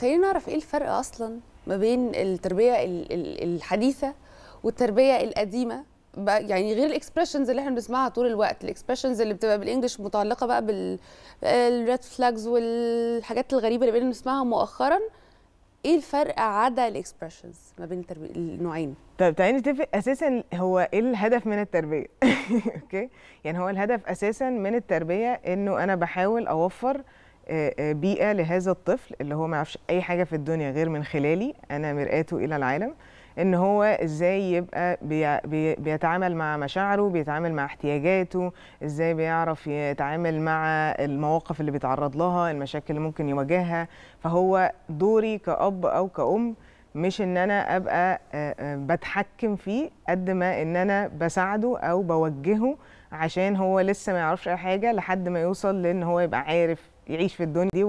خلينا نعرف ايه الفرق اصلا ما بين التربيه الحديثه والتربيه القديمه يعني غير الاكسبريشنز اللي احنا بنسمعها طول الوقت الاكسبريشنز اللي بتبقى بالانجلش متعلقه بقى بالريد فلاجز والحاجات الغريبه اللي بقينا نسمعها مؤخرا ايه الفرق عدا الاكسبريشنز ما بين النوعين طب تعالي نتفق اساسا هو ايه الهدف من التربيه اوكي يعني هو الهدف اساسا من التربيه انه انا بحاول اوفر آه، آه، بيئه لهذا الطفل اللي هو ما يعرفش اي حاجه في الدنيا غير من خلالي انا مرآته الى العالم ان هو ازاي يبقى بي بيتعامل مع مشاعره بيتعامل مع احتياجاته ازاي بيعرف يتعامل مع المواقف اللي بيتعرض لها المشاكل اللي ممكن يواجهها فهو دوري كأب او كأم مش ان انا ابقى آه، آه، بتحكم فيه قد ما ان انا بساعده او بوجهه عشان هو لسه ما يعرفش اي حاجه لحد ما يوصل لان هو يبقى عارف يعيش في الدنيا دي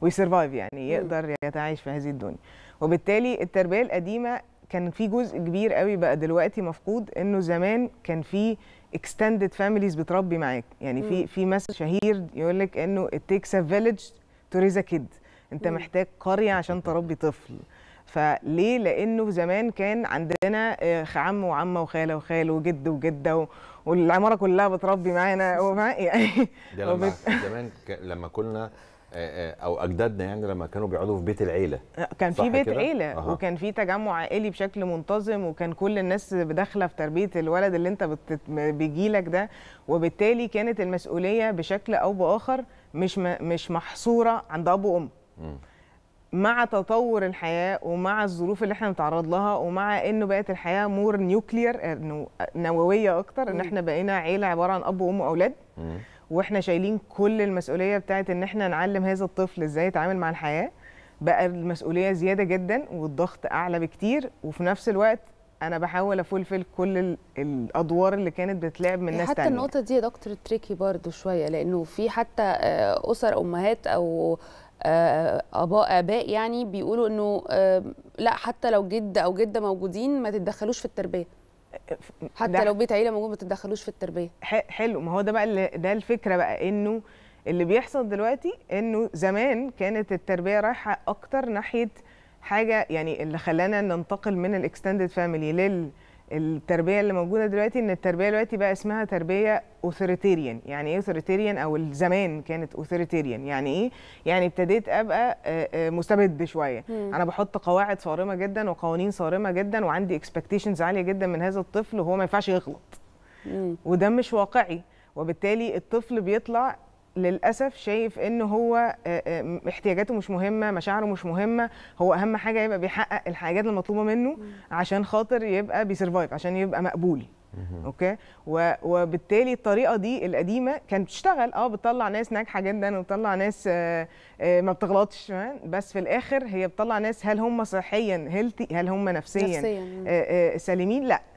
ويسرفايف يعني يقدر يتعايش في هذه الدنيا وبالتالي التربيه القديمه كان في جزء كبير قوي بقى دلوقتي مفقود انه زمان كان في اكستندد فاميليز بتربي معاك يعني في في مثل شهير يقول لك انه it takes a village to raise a kid انت محتاج قريه عشان تربي طفل فليه لانه زمان كان عندنا آه، عم وعمه وخاله وخال وجد وجده والعماره كلها بتربي معانا يعني لما زمان لما كنا آه، آه، او اجدادنا يعني لما كانوا بيقعدوا في بيت العيله كان في بيت كدا؟ عيله أه. وكان في تجمع عائلي بشكل منتظم وكان كل الناس داخله في تربيه الولد اللي انت بيجي بيجيلك ده وبالتالي كانت المسؤوليه بشكل او باخر مش م... مش محصوره عند اب وام مع تطور الحياه ومع الظروف اللي احنا بنتعرض لها ومع انه بقت الحياه مور نيوكلير انه نوويه اكتر ان احنا بقينا عيله عباره عن اب وام واولاد واحنا شايلين كل المسؤوليه بتاعت ان احنا نعلم هذا الطفل ازاي يتعامل مع الحياه بقى المسؤوليه زياده جدا والضغط اعلى بكتير وفي نفس الوقت انا بحاول افلفل كل الادوار اللي كانت بتلعب من إيه، ناس حتى تانية. النقطه دي يا دكتور تريكي برضو شويه لانه في حتى آه، اسر امهات او آه، آه، اباء اباء يعني بيقولوا انه آه، لا حتى لو جد او جده موجودين ما تتدخلوش في التربيه حتى لو بيت عيله موجود ما تتدخلوش في التربيه حلو ما هو ده بقى ده الفكره بقى انه اللي بيحصل دلوقتي انه زمان كانت التربيه رايحه اكتر ناحيه حاجه يعني اللي خلانا ننتقل من الاكستندد فاميلي لل التربيه اللي موجوده دلوقتي ان التربيه دلوقتي بقى اسمها تربيه اوثوريتيريان يعني ايه اوثوريتيريان او زمان كانت اوثوريتيريان يعني ايه يعني ابتديت ابقى آه، آه، مستبد شويه مم. انا بحط قواعد صارمه جدا وقوانين صارمه جدا وعندي اكسبكتيشنز عاليه جدا من هذا الطفل وهو ما ينفعش يغلط مم. وده مش واقعي وبالتالي الطفل بيطلع للاسف شايف ان هو آه، آه، احتياجاته مش مهمه مشاعره مش مهمه هو اهم حاجه يبقى بيحقق الحاجات المطلوبه منه عشان خاطر يبقى بيسرفايف عشان يبقى مقبول اوكي وبالتالي الطريقه دي القديمه كانت بتشتغل اه بتطلع ناس ناجحه جدا وبتطلع ناس آه، ما بتغلطش بس في الاخر هي بتطلع ناس هل هم صحيا هل هم نفسيا, نفسياً. سليمين لا